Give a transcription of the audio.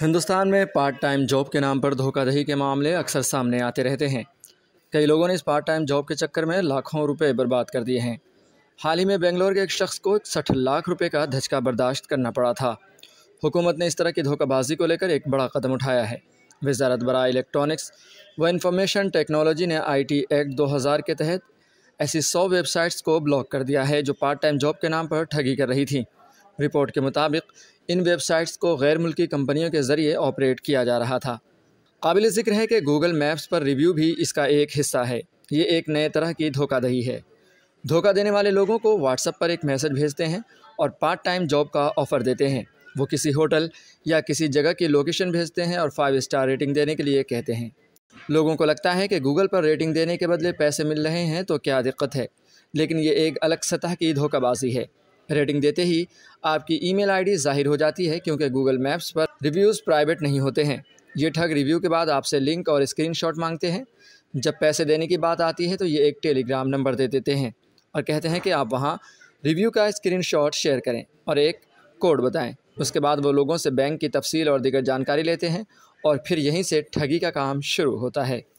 हिंदुस्तान में part time job के नाम पर धोखाधड़ी के मामले अक्सर सामने आते रहते हैं कई लोगों ने इस पार्ट टाइम जॉब के चक्कर में लाखों रुपए बर्बाद कर दिए हैं हाल ही में बेंगलोर के एक शख्स को इकसठ लाख रुपए का धचका बर्दाश्त करना पड़ा था हुकूमत ने इस तरह की धोखाबाजी को लेकर एक बड़ा कदम उठाया है वजारत बरा इलेक्ट्रॉनिक्स व इंफॉर्मेशन टेक्नोलॉजी ने टी एक्ट हज़ार के तहत ऐसी सौ वेबसाइट्स को ब्लॉक कर दिया है जो पार्ट टाइम जॉब के नाम पर ठगी कर रही थी रिपोर्ट के मुताबिक इन वेबसाइट्स को गैर मुल्की कंपनियों के ज़रिए ऑपरेट किया जा रहा था काबिल ज़िक्र है कि गूगल मैप्स पर रिव्यू भी इसका एक हिस्सा है ये एक नए तरह की धोखाधही है धोखा देने वाले लोगों को व्हाट्सएप पर एक मैसेज भेजते हैं और पार्ट टाइम जॉब का ऑफ़र देते हैं वो किसी होटल या किसी जगह की लोकेशन भेजते हैं और फाइव स्टार रेटिंग देने के लिए कहते हैं लोगों को लगता है कि गूगल पर रेटिंग देने के बदले पैसे मिल रहे हैं तो क्या दिक्कत है लेकिन ये एक अलग सतह की धोखाबाजी है रेटिंग देते ही आपकी ईमेल आईडी जाहिर हो जाती है क्योंकि गूगल मैप्स पर रिव्यूज़ प्राइवेट नहीं होते हैं ये ठग रिव्यू के बाद आपसे लिंक और स्क्रीनशॉट मांगते हैं जब पैसे देने की बात आती है तो ये एक टेलीग्राम नंबर दे देते हैं और कहते हैं कि आप वहाँ रिव्यू का स्क्रीनशॉट शेयर करें और एक कोड बताएं उसके बाद वो लोगों से बैंक की तफसील और दीगर जानकारी लेते हैं और फिर यहीं से ठगी का काम शुरू होता है